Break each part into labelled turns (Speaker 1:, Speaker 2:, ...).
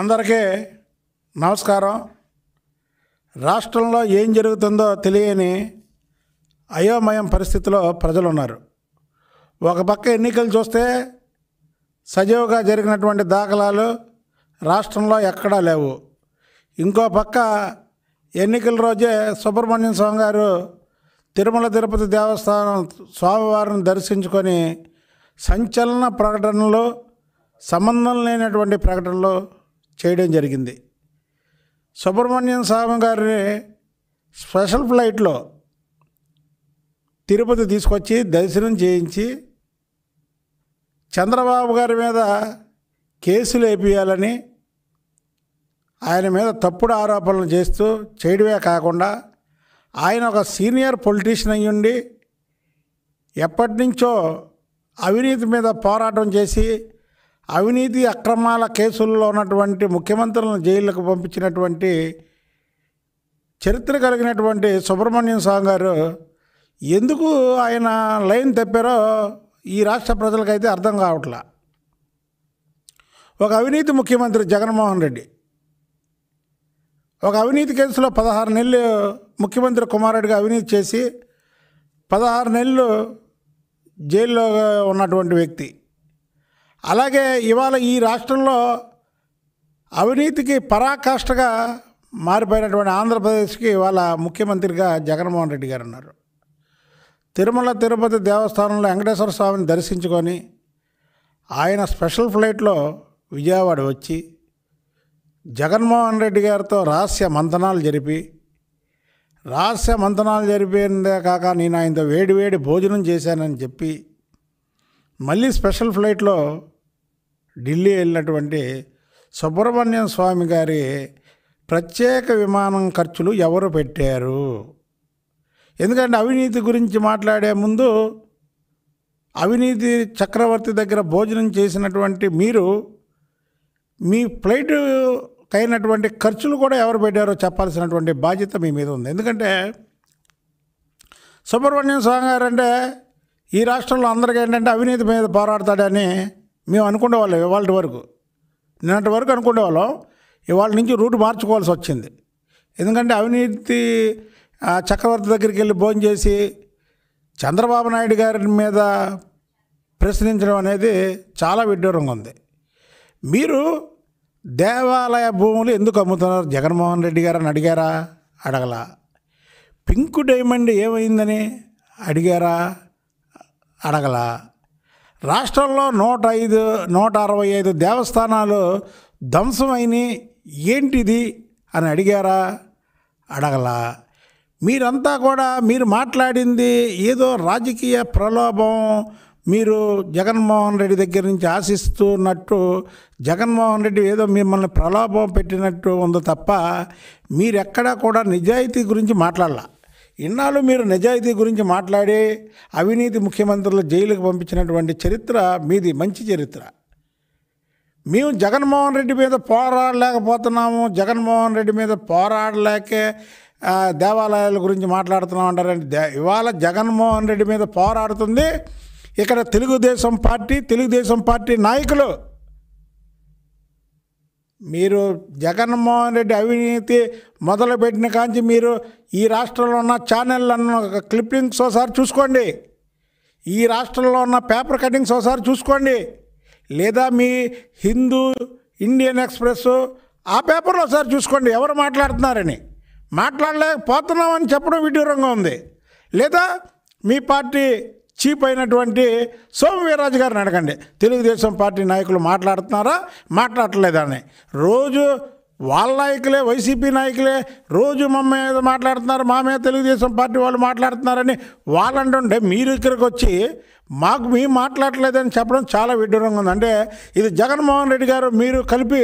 Speaker 1: అందరికీ నమస్కారం రాష్ట్రంలో ఏం జరుగుతుందో తెలియని అయోమయం పరిస్థితిలో ప్రజలు ఉన్నారు ఒక పక్క ఎన్నికలు చూస్తే సజీవుగా జరిగినటువంటి దాఖలాలు రాష్ట్రంలో ఎక్కడా లేవు ఇంకో పక్క ఎన్నికల రోజే సుబ్రహ్మణ్యం స్వామి గారు తిరుమల తిరుపతి దేవస్థానం స్వామివారిని దర్శించుకొని సంచలన ప్రకటనలు సంబంధం లేనటువంటి ప్రకటనలు చేయడం జరిగింది సుబ్రహ్మణ్యం స్వామి గారిని స్పెషల్ ఫ్లైట్లో తిరుపతి తీసుకొచ్చి దర్శనం చేయించి చంద్రబాబు గారి మీద కేసులు వేపియాలని ఆయన మీద తప్పుడు ఆరోపణలు చేస్తూ చేయడమే కాకుండా ఆయన ఒక సీనియర్ పొలిటీషియన్ అయ్యుండి ఎప్పటి నుంచో అవినీతి మీద పోరాటం చేసి అవినీతి అక్రమాల కేసుల్లో ఉన్నటువంటి ముఖ్యమంత్రులను జైళ్ళకు పంపించినటువంటి చరిత్ర కలిగినటువంటి సుబ్రహ్మణ్యం స్వామి గారు ఎందుకు ఆయన లైన్ తప్పారో ఈ రాష్ట్ర ప్రజలకైతే అర్థం కావట్లా ఒక అవినీతి ముఖ్యమంత్రి జగన్మోహన్ రెడ్డి ఒక అవినీతి కేసులో పదహారు నెలలు ముఖ్యమంత్రి కుమారెడ్డిగా అవినీతి చేసి పదహారు నెలలు జైల్లో ఉన్నటువంటి వ్యక్తి అలాగే ఇవాళ ఈ రాష్ట్రంలో అవినీతికి పరాకాష్ఠగా మారిపోయినటువంటి ఆంధ్రప్రదేశ్కి ఇవాళ ముఖ్యమంత్రిగా జగన్మోహన్ రెడ్డి గారు ఉన్నారు తిరుమల తిరుపతి దేవస్థానంలో వెంకటేశ్వర స్వామిని దర్శించుకొని ఆయన స్పెషల్ ఫ్లైట్లో విజయవాడ వచ్చి జగన్మోహన్ రెడ్డి గారితో రహస్య మంతనాలు జరిపి రహస్య మంతనాలు జరిపిందే కాక నేను ఆయనతో వేడి వేడి భోజనం చేశానని చెప్పి మళ్ళీ స్పెషల్ ఫ్లైట్లో ఢిల్లీ వెళ్ళినటువంటి సుబ్రహ్మణ్యం స్వామి గారి ప్రత్యేక విమానం ఖర్చులు ఎవరు పెట్టారు ఎందుకంటే అవినీతి గురించి మాట్లాడే ముందు అవినీతి చక్రవర్తి దగ్గర భోజనం చేసినటువంటి మీరు మీ ఫ్లైట్ కైనటువంటి ఖర్చులు కూడా ఎవరు పెట్టారో చెప్పాల్సినటువంటి బాధ్యత మీ మీద ఉంది ఎందుకంటే సుబ్రహ్మణ్యం స్వామి గారు అంటే ఈ రాష్ట్రంలో అందరికీ ఏంటంటే అవినీతి మీద పోరాడతాడని మేము అనుకునేవాళ్ళం ఇవాళ వరకు నిన్నటి వరకు అనుకునేవాళ్ళం ఇవాళ నుంచి రూట్ మార్చుకోవాల్సి వచ్చింది ఎందుకంటే అవినీతి చక్రవర్తి దగ్గరికి వెళ్ళి భోజనం చేసి చంద్రబాబు నాయుడు గారి మీద ప్రశ్నించడం అనేది చాలా విడ్డూరంగా ఉంది మీరు దేవాలయ భూములు ఎందుకు అమ్ముతున్నారు జగన్మోహన్ రెడ్డి గారు అని అడిగారా అడగల పింక్ డైమండ్ ఏమైందని అడిగారా అడగలా రాష్ట్రంలో నూట ఐదు నూట అరవై ఐదు దేవస్థానాలు ధ్వంసమైనవి ఏంటిది అని అడిగారా అడగలా మీరంతా కూడా మీరు మాట్లాడింది ఏదో రాజకీయ ప్రలోభం మీరు జగన్మోహన్ రెడ్డి దగ్గర నుంచి ఆశిస్తున్నట్టు జగన్మోహన్ రెడ్డి ఏదో మిమ్మల్ని ప్రలోభం పెట్టినట్టు ఉంది తప్ప మీరెక్కడా కూడా నిజాయితీ గురించి మాట్లాడాల ఇన్నాళ్ళు మీరు నిజాయితీ గురించి మాట్లాడి అవినీతి ముఖ్యమంత్రులు జైలుకు పంపించినటువంటి చరిత్ర మీది మంచి చరిత్ర మేము జగన్మోహన్ రెడ్డి మీద పోరాడలేకపోతున్నాము జగన్మోహన్ రెడ్డి మీద పోరాడలేకే దేవాలయాల గురించి మాట్లాడుతున్నాం దే ఇవాళ జగన్మోహన్ రెడ్డి మీద పోరాడుతుంది ఇక్కడ తెలుగుదేశం పార్టీ తెలుగుదేశం పార్టీ నాయకులు మీరు జగన్మోహన్ రెడ్డి అవినీతి మొదలుపెట్టిన కాంచి మీరు ఈ రాష్ట్రంలో ఉన్న ఛానళ్ళను క్లిప్పింగ్స్ ఒకసారి చూసుకోండి ఈ రాష్ట్రంలో ఉన్న పేపర్ కటింగ్స్ ఒకసారి చూసుకోండి లేదా మీ హిందూ ఇండియన్ ఎక్స్ప్రెస్ ఆ పేపర్లో ఒకసారి చూసుకోండి ఎవరు మాట్లాడుతున్నారని మాట్లాడలేకపోతున్నామని చెప్పడం విడ్డూరంగా ఉంది లేదా మీ పార్టీ చీప్ అయినటువంటి సోమవీరాజు గారిని అడగండి తెలుగుదేశం పార్టీ నాయకులు మాట్లాడుతున్నారా మాట్లాడలేదని రోజు వాళ్ళ నాయకులే వైసీపీ నాయకులే రోజు మా మీద మాట్లాడుతున్నారు మా మీద తెలుగుదేశం పార్టీ వాళ్ళు మాట్లాడుతున్నారని వాళ్ళంటుంటే మీరు ఇక్కడికి వచ్చి మాకు మేము మాట్లాడలేదని చెప్పడం చాలా విడ్డూరంగా ఉంది అంటే ఇది జగన్మోహన్ రెడ్డి గారు మీరు కలిపి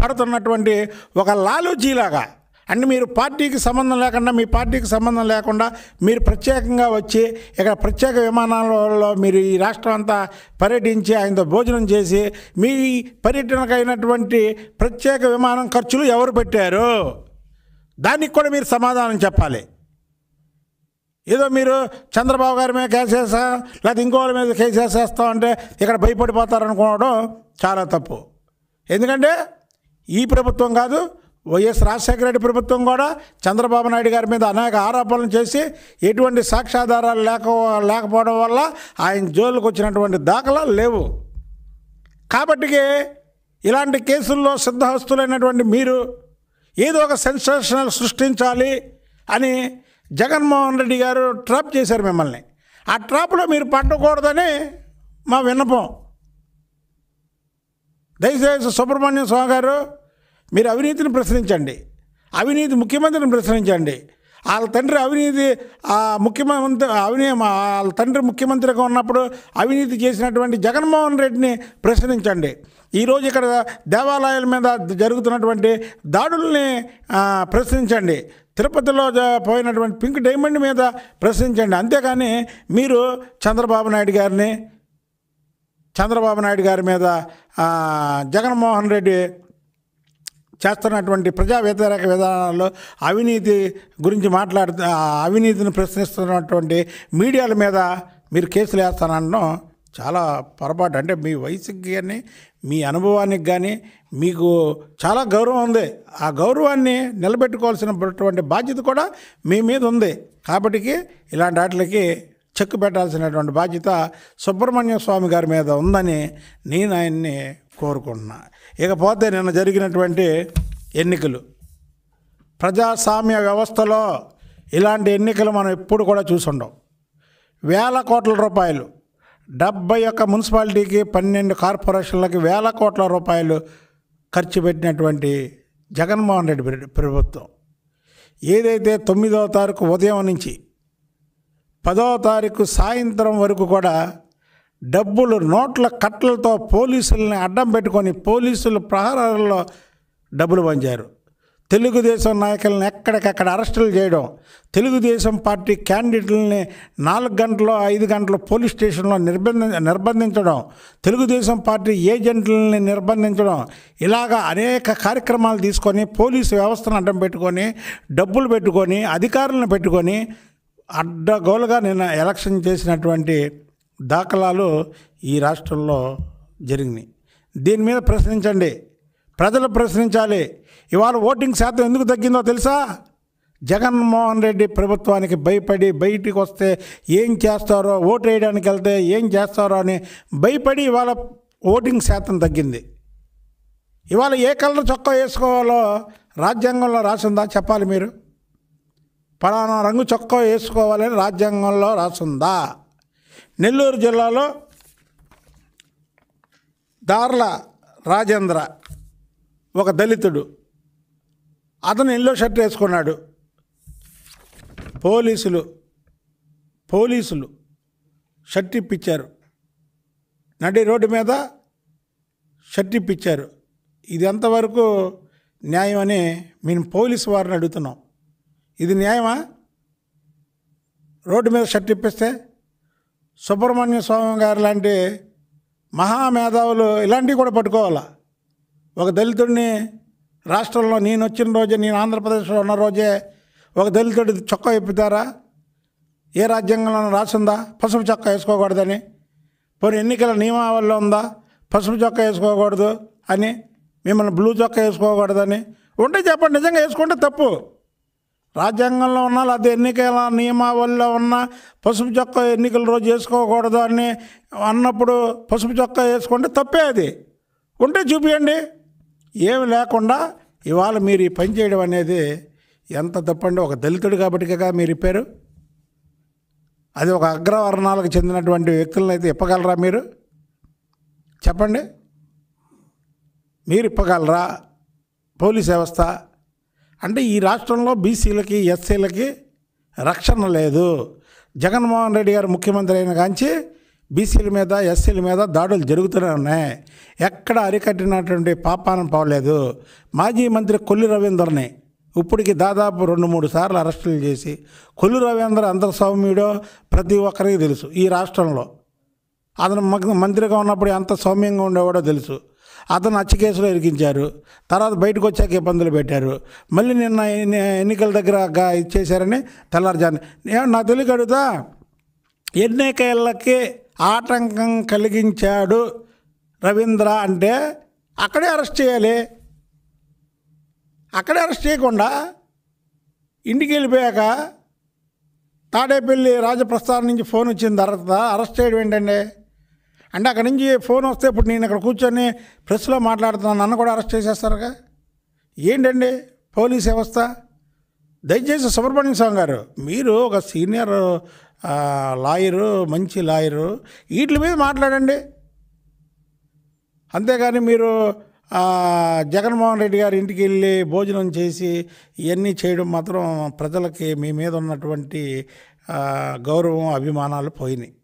Speaker 1: పడుతున్నటువంటి ఒక లాలూజీలాగా అండ్ మీరు పార్టీకి సంబంధం లేకుండా మీ పార్టీకి సంబంధం లేకుండా మీరు ప్రత్యేకంగా వచ్చి ఇక్కడ ప్రత్యేక విమానాలలో మీరు ఈ రాష్ట్రం అంతా పర్యటించి ఆయనతో భోజనం చేసి మీ పర్యటనకైనటువంటి ప్రత్యేక విమానం ఖర్చులు ఎవరు పెట్టారు దానికి కూడా మీరు సమాధానం చెప్పాలి ఏదో మీరు చంద్రబాబు గారి మీద కేసు కేసేస్తాం లేకపోతే ఇంకో వాళ్ళ మీద కేసు కేసేసేస్తాం అంటే ఇక్కడ భయపడిపోతారనుకోవడం చాలా తప్పు ఎందుకంటే ఈ ప్రభుత్వం కాదు వైఎస్ రాజశేఖర రెడ్డి ప్రభుత్వం కూడా చంద్రబాబు నాయుడు గారి మీద అనేక ఆరోపణలు చేసి ఎటువంటి సాక్ష్యాధారాలు లేక లేకపోవడం వల్ల ఆయన జోలుకు వచ్చినటువంటి దాఖలాలు లేవు కాబట్టి ఇలాంటి కేసుల్లో సిద్ధహస్తులైనటువంటి మీరు ఏదో ఒక సెన్సేషనల్ సృష్టించాలి అని జగన్మోహన్ రెడ్డి గారు ట్రాప్ చేశారు మిమ్మల్ని ఆ ట్రాప్లో మీరు పట్టకూడదని మా విన్నపం దయచేసి సుబ్రహ్మణ్యం స్వామి గారు మీరు అవినీతిని ప్రశ్నించండి అవినీతి ముఖ్యమంత్రిని ప్రశ్నించండి వాళ్ళ తండ్రి అవినీతి ముఖ్యమంత్రి అవినీ వాళ్ళ తండ్రి ముఖ్యమంత్రిగా ఉన్నప్పుడు అవినీతి చేసినటువంటి జగన్మోహన్ రెడ్డిని ప్రశ్నించండి ఈరోజు ఇక్కడ దేవాలయాల మీద జరుగుతున్నటువంటి దాడుల్ని ప్రశ్నించండి తిరుపతిలో పోయినటువంటి పింక్ డైమండ్ మీద ప్రశ్నించండి అంతేకాని మీరు చంద్రబాబు నాయుడు గారిని చంద్రబాబు నాయుడు గారి మీద జగన్మోహన్ రెడ్డి చేస్తున్నటువంటి ప్రజా వ్యతిరేక విధానాల్లో అవినీతి గురించి మాట్లాడుతూ అవినీతిని ప్రశ్నిస్తున్నటువంటి మీడియాల మీద మీరు కేసులు వేస్తానడం చాలా పొరపాటు అంటే మీ వయసుకి కానీ మీ అనుభవానికి కానీ మీకు చాలా గౌరవం ఉంది ఆ గౌరవాన్ని నిలబెట్టుకోవాల్సినటువంటి బాధ్యత కూడా మీ మీద ఉంది కాబట్టి ఇలాంటి వాటికి చెక్ పెట్టాల్సినటువంటి బాధ్యత సుబ్రహ్మణ్య స్వామి గారి మీద ఉందని నేను ఆయన్ని కోరుకుంటున్నా ఇకపోతే నిన్న జరిగినటువంటి ఎన్నికలు ప్రజాస్వామ్య వ్యవస్థలో ఇలాంటి ఎన్నికలు మనం ఎప్పుడు కూడా చూసుండం వేల కోట్ల రూపాయలు డెబ్బై ఒక్క మున్సిపాలిటీకి పన్నెండు కార్పొరేషన్లకి వేల కోట్ల రూపాయలు ఖర్చు పెట్టినటువంటి జగన్మోహన్ రెడ్డి ప్రభుత్వం ఏదైతే తొమ్మిదవ తారీఖు ఉదయం నుంచి పదో తారీఖు సాయంత్రం వరకు కూడా డబ్బులు నోట్ల కట్టలతో పోలీసుల్ని అడ్డం పెట్టుకొని పోలీసులు ప్రహారాలలో డబ్బులు పంచారు తెలుగుదేశం నాయకులను ఎక్కడికక్కడ అరెస్టులు చేయడం తెలుగుదేశం పార్టీ క్యాండిడేట్లని నాలుగు గంటలు ఐదు గంటలు పోలీస్ స్టేషన్లో నిర్బంధ నిర్బంధించడం తెలుగుదేశం పార్టీ ఏజెంట్లని నిర్బంధించడం ఇలాగ అనేక కార్యక్రమాలు తీసుకొని పోలీసు వ్యవస్థను అడ్డం పెట్టుకొని డబ్బులు పెట్టుకొని అధికారులను పెట్టుకొని అడ్డగోలుగా నిన్న ఎలక్షన్ చేసినటువంటి దాఖలాలు ఈ రాష్ట్రంలో జరిగినాయి దీని మీద ప్రశ్నించండి ప్రజలు ప్రశ్నించాలి ఇవాళ ఓటింగ్ శాతం ఎందుకు తగ్గిందో తెలుసా జగన్మోహన్ రెడ్డి ప్రభుత్వానికి భయపడి బయటికి వస్తే ఏం చేస్తారో ఓటు వేయడానికి వెళ్తే ఏం చేస్తారో అని భయపడి ఇవాళ ఓటింగ్ శాతం తగ్గింది ఇవాళ ఏ కలర్ చొక్కా వేసుకోవాలో రాజ్యాంగంలో రాసిందా చెప్పాలి మీరు పలానా రంగు చొక్కా వేసుకోవాలని రాజ్యాంగంలో రాసుందా నెల్లూరు జిల్లాలో దార్ల రాజేంద్ర ఒక దళితుడు అతను ఎల్లో షర్ట్ వేసుకున్నాడు పోలీసులు పోలీసులు షర్ట్ ఇప్పించారు నడి రోడ్డు మీద షర్ట్ ఇప్పించారు ఇది ఎంతవరకు న్యాయం అని మేము పోలీసు వారిని అడుగుతున్నాం ఇది న్యాయమా రోడ్డు మీద షర్ట్ ఇప్పిస్తే సుబ్రహ్మణ్య స్వామి గారు లాంటి మహామేధావులు ఇలాంటివి కూడా పట్టుకోవాలా ఒక దళితుడిని రాష్ట్రంలో నేను వచ్చిన రోజే నేను ఆంధ్రప్రదేశ్లో ఉన్న రోజే ఒక దళితుడి చొక్కా ఇప్పుతారా ఏ రాజ్యాంగంలో రాసిందా పసుపు చొక్కా వేసుకోకూడదని పోనీ ఎన్నికల నియమావళిలో ఉందా పసుపు చొక్కా వేసుకోకూడదు అని మిమ్మల్ని బ్లూ చొక్కా వేసుకోకూడదని ఉంటే చెప్పండి నిజంగా వేసుకుంటే తప్పు రాజ్యాంగంలో ఉన్నా లేదా ఎన్నికల నియమావళిలో ఉన్న పసుపు చొక్క ఎన్నికల రోజు వేసుకోకూడదు అని అన్నప్పుడు పసుపు చొక్క వేసుకుంటే తప్పే అది ఉంటే చూపించండి ఏమి లేకుండా ఇవాళ మీరు ఈ పని చేయడం అనేది ఎంత తప్పండి ఒక దళితుడు కాబట్టి కదా మీరు ఇప్పారు అది ఒక అగ్రవర్ణాలకు చెందినటువంటి వ్యక్తులను అయితే ఇప్పగలరా మీరు చెప్పండి మీరు ఇప్పగలరా పోలీస్ వ్యవస్థ అంటే ఈ రాష్ట్రంలో బీసీలకి ఎస్సీలకి రక్షణ లేదు జగన్మోహన్ రెడ్డి గారు ముఖ్యమంత్రి అయిన కాంచి బీసీల మీద ఎస్సీల మీద దాడులు జరుగుతూనే ఉన్నాయి ఎక్కడ అరికట్టినటువంటి పాపానం పోలేదు మాజీ మంత్రి కొల్లి రవీందర్ని ఇప్పటికి దాదాపు రెండు మూడు సార్లు అరెస్టులు చేసి కొల్లు రవీంద్ర అంతర్సౌమ్యుడో ప్రతి ఒక్కరికి తెలుసు ఈ రాష్ట్రంలో అతను మంత్రిగా ఉన్నప్పుడు ఎంత సౌమ్యంగా ఉండేవాడో తెలుసు అతను కేసులో ఇరికించారు తర్వాత బయటకు వచ్చాక ఇబ్బందులు పెట్టారు మళ్ళీ నిన్న ఎన్నికల దగ్గర ఇచ్చేశారని తెల్లారుజాను నా తెలుగు అడుగుతా ఎన్నికలకి ఆటంకం కలిగించాడు రవీంద్ర అంటే అక్కడే అరెస్ట్ చేయాలి అక్కడే అరెస్ట్ చేయకుండా ఇంటికి వెళ్ళిపోయాక తాడేపల్లి రాజప్రస్థానం నుంచి ఫోన్ వచ్చిన తర్వాత అరెస్ట్ చేయడం ఏంటండి అంటే అక్కడి నుంచి ఫోన్ వస్తే ఇప్పుడు నేను ఇక్కడ కూర్చొని ప్రెస్లో మాట్లాడుతున్నాను నన్ను కూడా అరెస్ట్ చేసేస్తారుగా ఏంటండి పోలీస్ వ్యవస్థ దయచేసి సుబ్రహ్మణ్యం స్వామి గారు మీరు ఒక సీనియర్ లాయరు మంచి లాయరు వీటి మీద మాట్లాడండి అంతేగాని మీరు జగన్మోహన్ రెడ్డి గారి ఇంటికి వెళ్ళి భోజనం చేసి ఇవన్నీ చేయడం మాత్రం ప్రజలకి మీ మీద ఉన్నటువంటి గౌరవం అభిమానాలు పోయినాయి